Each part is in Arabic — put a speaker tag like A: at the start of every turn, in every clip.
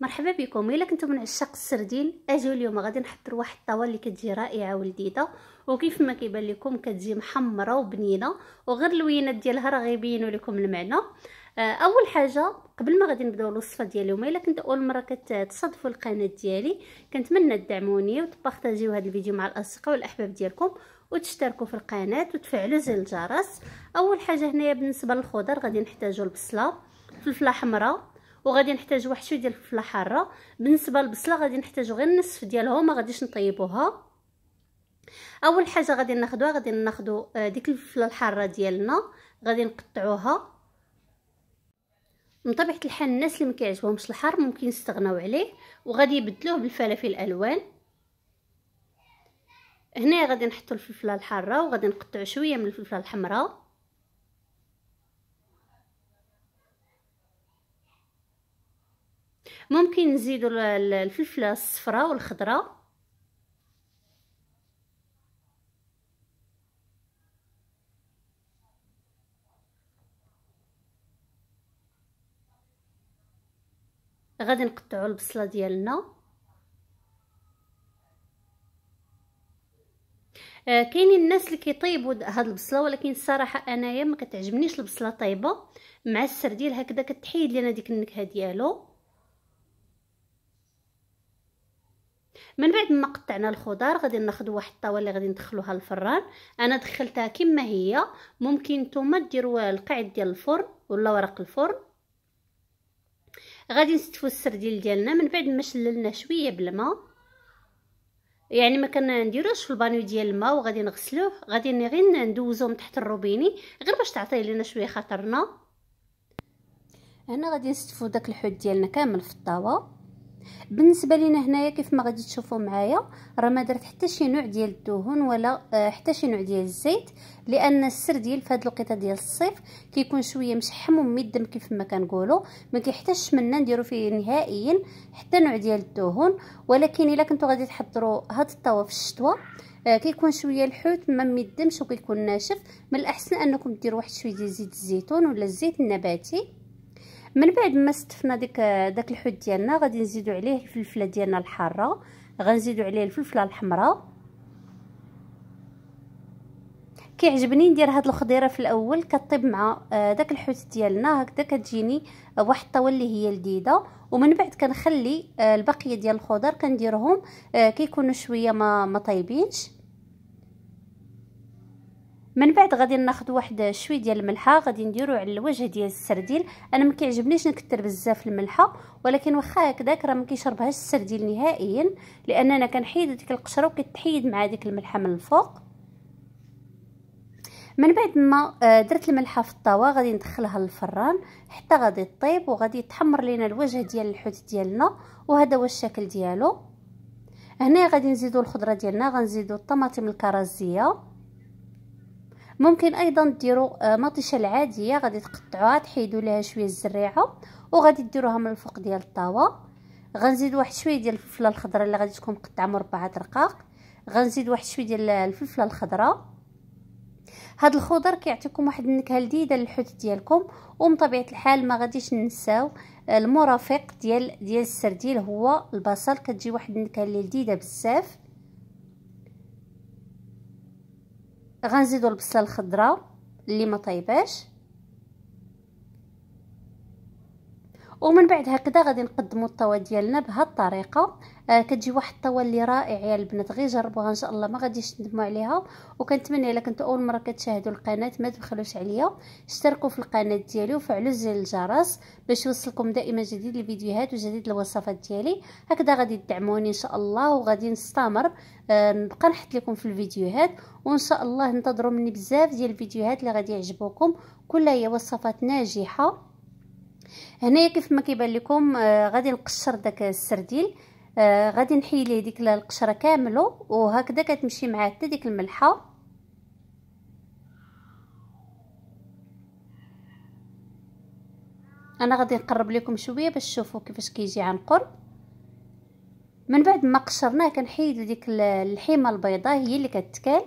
A: مرحبا بكم الا كنتو من عشاق السردين اجيو اليوم غادي نحضر واحد الطاوه اللي كتجي رائعه ولذيذه وكيف ما كيبان لكم كتجي محمره وبنينه وغير اللوينات ديالها راه غيبينوا لكم المعنى آه، اول حاجه قبل ما غادي نبداو الوصفه ديال اليوم الا كنت اول مره كتصادفوا القناه ديالي كنتمنى تدعموني وتبارطاجيو هذا الفيديو مع الاصدقاء والاحباب ديالكم وتشتركوا في القناه وتفعلوا زر الجرس اول حاجه هنايا بالنسبه للخضر غادي نحتاجوا البصله فلفله حمراء وغادي نحتاج واحد شويه ديال الفله حاره بالنسبه للبصله غادي نحتاجو غير النصف ديالهم ما غاديش نطيبوها اول حاجه غادي ناخدوها غادي ناخدو آه، ديك الفله الحاره ديالنا غادي نقطعوها من طبيعه الحال الناس اللي ما كيعجبهمش الحار ممكن يستغناو عليه وغادي يبدلوه بالفلافل الالوان هنا غادي نحطو الفلفله الحاره وغادي نقطعو شويه من الفلفله الحمراء ممكن نزيدو الفلفله الصفراء والخضراء غادي نقطعوا البصله ديالنا آه كاينين الناس اللي كيطيبوا هاد البصله ولكن الصراحه انايا ما كتعجبنيش البصله طايبه مع السر ديال هكذا كتحيد لينا ديك النكهه ديالو من بعد ما قطعنا الخضار غادي ناخذ واحد الطاوله اللي غادي ندخلوها الفران انا دخلتها كما هي ممكن نتوما ديروا القعد ديال الفرن ولا ورق الفرن غادي نستفو السرديل ديالنا من بعد ما شللناه شويه بالماء يعني ما كنديروش في البانيو ديال الماء وغادي نغسلوه غادي غير ندوزوه من تحت الروبيني غير باش تعطيه لنا شويه خاطرنا هنا غادي نستفو داك الحوت ديالنا كامل في الطاوه بالنسبه لينا هنايا كيف ما غادي تشوفوا معايا راه ما درت حتى شي نوع ديال الدهون ولا آه، حتى شي نوع ديال الزيت لان السر ديال فهاد الوقيته ديال الصيف كيكون شويه مشحم وميدم كيف ما كنقولوا ما كيحتاجش منا نديرو فيه نهائيا حتى نوع ديال الدهون ولكن الا كنتو غادي تحضروا هاد الطاوه في الشتوى آه، كيكون شويه الحوت ما ميدمش وكيكون ناشف من الاحسن انكم ديروا واحد شويه ديال زيت الزيتون ولا الزيت النباتي من بعد ما استفنا ديك داك الحوت ديالنا غادي نزيدو عليه الفلفله ديالنا الحاره غنزيدو عليه الفلفله الحمراء كيعجبني ندير هاد الخضيره في الاول كطيب مع آه، داك الحوت ديالنا هكذا كتجيني واحد الطوال اللي هي لذيذه ومن بعد كنخلي آه، البقيه ديال الخضر كنديرهم آه، كيكونوا شويه ما ما طايبينش من بعد غادي ناخذ واحد شويه ديال الملحه غادي نديرو على الوجه ديال السرديل انا ما كيعجبنيش نكثر بزاف الملحه ولكن واخا هكذاك راه ما كيشربهاش السرديل نهائيا لاننا كنحيد ديك القشره وكتحيد مع ديك الملحه من الفوق من بعد ما آه، درت الملحه في الطاوه غادي ندخلها للفران حتى غادي طيب وغادي يتحمر لينا الوجه ديال الحوت ديالنا وهذا هو الشكل ديالو هنا غادي نزيدو الخضره ديالنا غنزيدو الطماطم الكرزيه ممكن ايضا ديروا آه، مطيشه العاديه غادي تقطعوها تحيدوا لها شويه الزريعه وغادي ديروها من الفوق ديال الطاوه غنزيد واحد شويه ديال الفلفله الخضراء اللي غادي تكون مقطعه مربعات رقاق غنزيد واحد شويه ديال الفلفله الخضراء هاد الخضر كيعطيكم واحد النكهه لذيذه للحوت ديالكم ومن طبيعه الحال ما غاديش ننساو آه، المرافق ديال ديال السرديل هو البصل كتجي واحد النكهه لذيذه بزاف غنزيدو البصله الخضراء اللي ما طيباش ومن بعد هكذا غادي نقدموا الطوا ديالنا بهاد الطريقه آه كتجي واحد الطوا اللي رائع يا البنات غير جربوها ان شاء الله ما غاديش تندموا عليها وكنتمنى الا كنتو اول مره كتشاهدوا القناه ما تبخلوش عليا اشتركوا في القناه ديالي وفعلوا زر الجرس باش يوصلكم دائما جديد الفيديوهات وجديد الوصفات ديالي هكذا غادي تدعموني ان شاء الله وغادي نستمر آه نبقى نحط لكم في الفيديوهات وان شاء الله انتظروا مني بزاف ديال الفيديوهات اللي غادي يعجبوكم كلها هي وصفات ناجحه هنايا كيف ما كيبان لكم آه غادي نقشر داك السردين آه غادي نحي ليه ديك القشره كامله وهكذا كتمشي معاه حتى ديك الملحه انا غادي نقرب لكم شويه باش تشوفوا كيفاش كيجي عن قرب من بعد ما قشرناه كنحيدو ديك الحيمه البيضاء هي اللي كتكال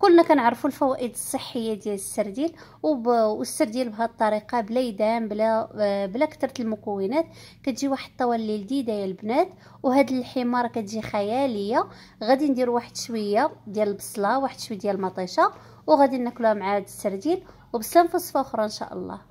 A: كلنا كنعرفوا الفوائد الصحيه ديال السرديل والسرديل بهاد الطريقه بلا يدام بلا آه، بلا كثره المكونات كتجي واحد الطوالي لذيذه يا البنات وهذه الحمار كتجي خياليه غادي ندير واحد شويه ديال البصله واحد شويه ديال المطيشه وغادي ناكلوها مع هاد السرديل وبسلام فصفه اخرى ان شاء الله